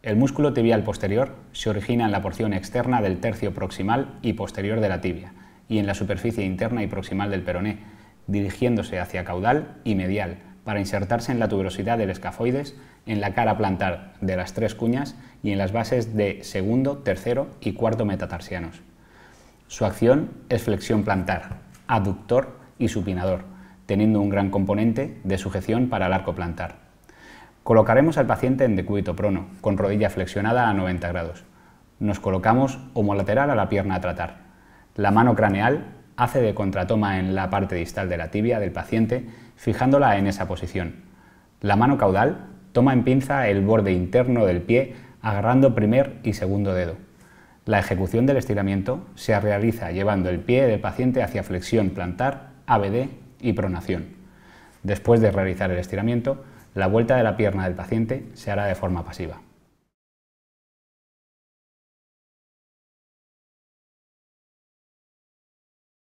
El músculo tibial posterior se origina en la porción externa del tercio proximal y posterior de la tibia y en la superficie interna y proximal del peroné, dirigiéndose hacia caudal y medial para insertarse en la tuberosidad del escafoides, en la cara plantar de las tres cuñas y en las bases de segundo, tercero y cuarto metatarsianos. Su acción es flexión plantar, aductor y supinador, teniendo un gran componente de sujeción para el arco plantar. Colocaremos al paciente en decúbito prono, con rodilla flexionada a 90 grados. Nos colocamos homolateral a la pierna a tratar. La mano craneal hace de contratoma en la parte distal de la tibia del paciente, fijándola en esa posición. La mano caudal toma en pinza el borde interno del pie, agarrando primer y segundo dedo. La ejecución del estiramiento se realiza llevando el pie del paciente hacia flexión plantar, ABD y pronación. Después de realizar el estiramiento, la vuelta de la pierna del paciente se hará de forma pasiva.